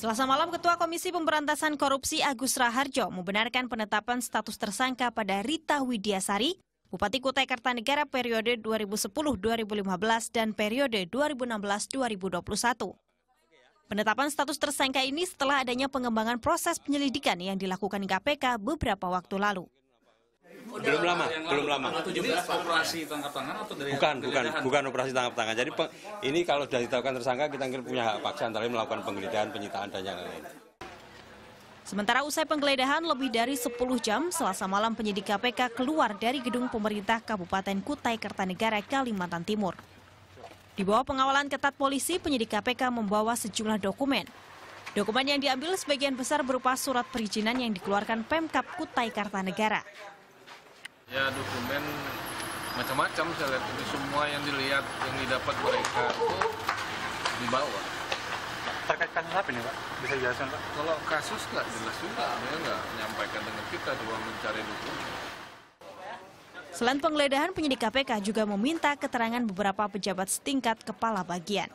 Selasa malam, Ketua Komisi Pemberantasan Korupsi Agus Raharjo membenarkan penetapan status tersangka pada Rita Widiasari, Bupati Kutai Kartanegara periode 2010-2015 dan periode 2016-2021. Penetapan status tersangka ini setelah adanya pengembangan proses penyelidikan yang dilakukan KPK beberapa waktu lalu. Udah belum lama, yang belum lama. Ini operasi tangkap tangan atau dari Bukan, bukan, bukan operasi tangkap tangan. Jadi peng, ini kalau sudah ditetapkan tersangka kita punya hak paksa antara melakukan penggeledahan, penyitaan dan yang lain. Sementara usai penggeledahan lebih dari 10 jam, selasa malam penyidik KPK keluar dari gedung pemerintah Kabupaten Kutai Kartanegara Kalimantan Timur. Di bawah pengawalan ketat polisi, penyidik KPK membawa sejumlah dokumen. Dokumen yang diambil sebagian besar berupa surat perizinan yang dikeluarkan Pemkap Kutai Kartanegara ya dokumen macam-macam saya lihat itu semua yang dilihat yang didapat mereka itu dibawa terkait kasus apa ini pak bisa jelaskan pak kalau kasus nggak jelas juga dia nggak menyampaikan dengan kita cuma mencari dokumen Selain penggeledahan, penyidik KPK juga meminta keterangan beberapa pejabat setingkat kepala bagian.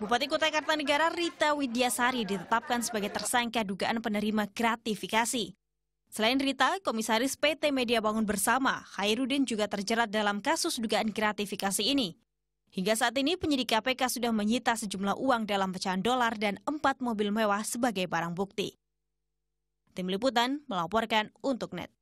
Bupati Kutai Kartanegara Rita Widiasari ditetapkan sebagai tersangka dugaan penerima gratifikasi. Selain Rita, Komisaris PT Media Bangun Bersama, Hairudin juga terjerat dalam kasus dugaan gratifikasi ini. Hingga saat ini penyidik KPK sudah menyita sejumlah uang dalam pecahan dolar dan empat mobil mewah sebagai barang bukti. Tim Liputan melaporkan untuk NET.